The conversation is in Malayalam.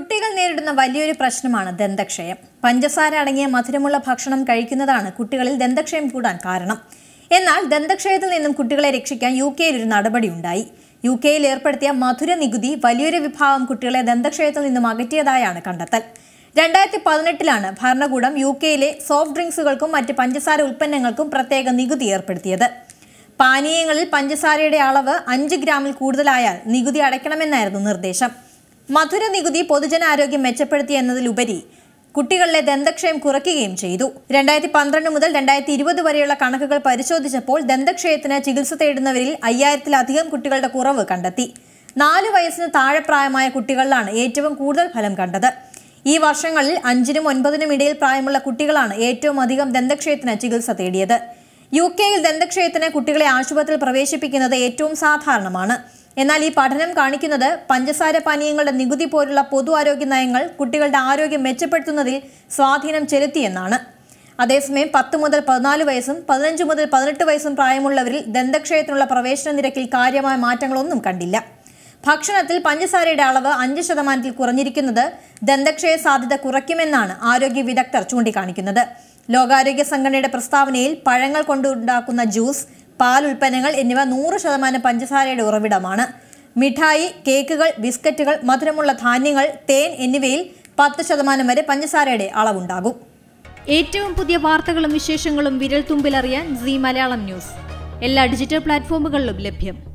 കുട്ടികൾ നേരിടുന്ന വലിയൊരു പ്രശ്നമാണ് ദന്തക്ഷയം പഞ്ചസാര അടങ്ങിയ മധുരമുള്ള ഭക്ഷണം കഴിക്കുന്നതാണ് കുട്ടികളിൽ ദന്തക്ഷയം കൂടാൻ കാരണം എന്നാൽ ദന്തക്ഷയത്തിൽ നിന്നും കുട്ടികളെ രക്ഷിക്കാൻ യു കെയിൽ ഒരു നടപടി ഉണ്ടായി യു കെയിൽ ഏർപ്പെടുത്തിയ മധുര നികുതി വലിയൊരു വിഭാഗം കുട്ടികളെ ദന്തക്ഷയത്തിൽ നിന്നും അകറ്റിയതായാണ് കണ്ടെത്തൽ രണ്ടായിരത്തി പതിനെട്ടിലാണ് ഭരണകൂടം യു കെയിലെ സോഫ്റ്റ് ഡ്രിങ്ക്സുകൾക്കും മറ്റ് പഞ്ചസാര ഉൽപ്പന്നങ്ങൾക്കും പ്രത്യേക നികുതി ഏർപ്പെടുത്തിയത് പാനീയങ്ങളിൽ പഞ്ചസാരയുടെ അളവ് അഞ്ച് ഗ്രാമിൽ കൂടുതലായാൽ നികുതി അടയ്ക്കണമെന്നായിരുന്നു നിർദ്ദേശം മധുര നികുതി പൊതുജനാരോഗ്യം മെച്ചപ്പെടുത്തി എന്നതിലുപരി കുട്ടികളിലെ ദന്തക്ഷയം കുറയ്ക്കുകയും ചെയ്തു രണ്ടായിരത്തി പന്ത്രണ്ട് മുതൽ രണ്ടായിരത്തി ഇരുപത് വരെയുള്ള കണക്കുകൾ പരിശോധിച്ചപ്പോൾ ദന്തക്ഷയത്തിന് ചികിത്സ തേടുന്നവരിൽ അയ്യായിരത്തിലധികം കുട്ടികളുടെ കുറവ് കണ്ടെത്തി നാല് വയസ്സിന് താഴെ പ്രായമായ കുട്ടികളിലാണ് ഏറ്റവും കൂടുതൽ ഫലം കണ്ടത് ഈ വർഷങ്ങളിൽ അഞ്ചിനും ഒൻപതിനും ഇടയിൽ പ്രായമുള്ള കുട്ടികളാണ് ഏറ്റവും അധികം ദന്തക്ഷയത്തിന് ചികിത്സ തേടിയത് യു കെയിൽ ദന്തക്ഷയത്തിന് കുട്ടികളെ ആശുപത്രിയിൽ പ്രവേശിപ്പിക്കുന്നത് ഏറ്റവും സാധാരണമാണ് എന്നാൽ ഈ പഠനം കാണിക്കുന്നത് പഞ്ചസാര പാനീയങ്ങളുടെ നികുതി പോലുള്ള പൊതു ആരോഗ്യ നയങ്ങൾ കുട്ടികളുടെ ആരോഗ്യം മെച്ചപ്പെടുത്തുന്നതിൽ സ്വാധീനം ചെലുത്തിയെന്നാണ് അതേസമയം പത്ത് മുതൽ പതിനാല് വയസ്സും പതിനഞ്ച് മുതൽ പതിനെട്ട് വയസ്സും പ്രായമുള്ളവരിൽ ദന്തക്ഷയത്തിനുള്ള പ്രവേശന നിരക്കിൽ കാര്യമായ മാറ്റങ്ങളൊന്നും കണ്ടില്ല ഭക്ഷണത്തിൽ പഞ്ചസാരയുടെ അളവ് അഞ്ച് ശതമാനത്തിൽ കുറഞ്ഞിരിക്കുന്നത് ദന്തക്ഷയ സാധ്യത കുറയ്ക്കുമെന്നാണ് ആരോഗ്യ വിദഗ്ധർ ചൂണ്ടിക്കാണിക്കുന്നത് ലോകാരോഗ്യ സംഘടനയുടെ പ്രസ്താവനയിൽ പഴങ്ങൾ കൊണ്ടുണ്ടാക്കുന്ന ജ്യൂസ് പാൽ ഉൽപ്പന്നങ്ങൾ എന്നിവ നൂറ് ശതമാനം പഞ്ചസാരയുടെ ഉറവിടമാണ് മിഠായി കേക്കുകൾ ബിസ്ക്കറ്റുകൾ മധുരമുള്ള ധാന്യങ്ങൾ തേൻ എന്നിവയിൽ പത്ത് ശതമാനം വരെ പഞ്ചസാരയുടെ അളവുണ്ടാകും ഏറ്റവും പുതിയ വാർത്തകളും വിശേഷങ്ങളും വിരൽ തുമ്പിലറിയാൻ സി മലയാളം ന്യൂസ് എല്ലാ ഡിജിറ്റൽ പ്ലാറ്റ്ഫോമുകളിലും ലഭ്യം